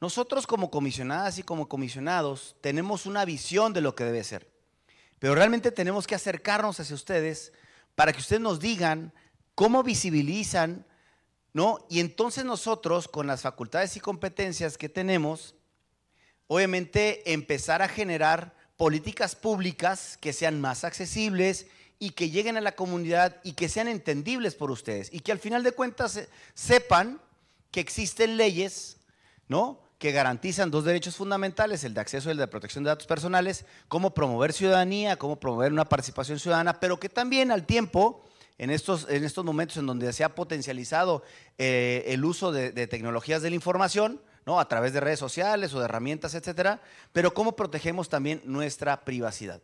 Nosotros como comisionadas y como comisionados tenemos una visión de lo que debe ser, pero realmente tenemos que acercarnos hacia ustedes para que ustedes nos digan cómo visibilizan, ¿no? Y entonces nosotros con las facultades y competencias que tenemos, obviamente empezar a generar políticas públicas que sean más accesibles y que lleguen a la comunidad y que sean entendibles por ustedes y que al final de cuentas sepan que existen leyes, ¿no? que garantizan dos derechos fundamentales, el de acceso y el de protección de datos personales, cómo promover ciudadanía, cómo promover una participación ciudadana, pero que también al tiempo, en estos, momentos en donde se ha potencializado eh, el uso de, tecnologías de la información, ¿no? a través de redes sociales o de herramientas, etcétera, pero cómo protegemos también nuestra privacidad.